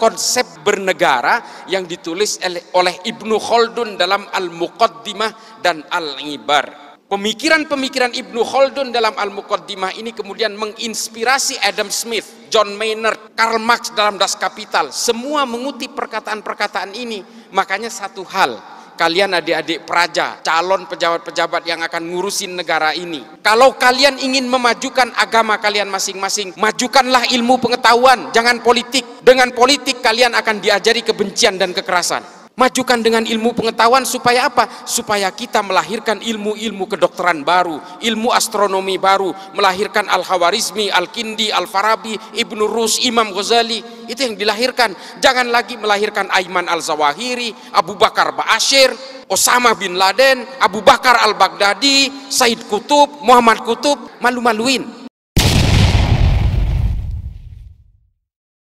konsep bernegara yang ditulis oleh Ibnu Khaldun dalam Al-Muqaddimah dan Al-Ibar. Pemikiran-pemikiran Ibnu Khaldun dalam Al-Muqaddimah ini kemudian menginspirasi Adam Smith, John Maynard, Karl Marx dalam Das Kapital. Semua mengutip perkataan-perkataan ini. Makanya satu hal, kalian adik-adik praja, calon pejabat-pejabat yang akan ngurusin negara ini. Kalau kalian ingin memajukan agama kalian masing-masing, majukanlah ilmu pengetahuan, jangan politik. Dengan politik kalian akan diajari kebencian dan kekerasan. Majukan dengan ilmu pengetahuan supaya apa? Supaya kita melahirkan ilmu-ilmu kedokteran baru, ilmu astronomi baru, melahirkan al hawarizmi Al-Kindi, Al-Farabi, Ibnu Rus, Imam Ghazali. Itu yang dilahirkan. Jangan lagi melahirkan Aiman Al-Zawahiri, Abu Bakar Ba'asyir, Osama bin Laden, Abu Bakar Al-Baghdadi, Said Kutub, Muhammad Kutub, malu-maluin.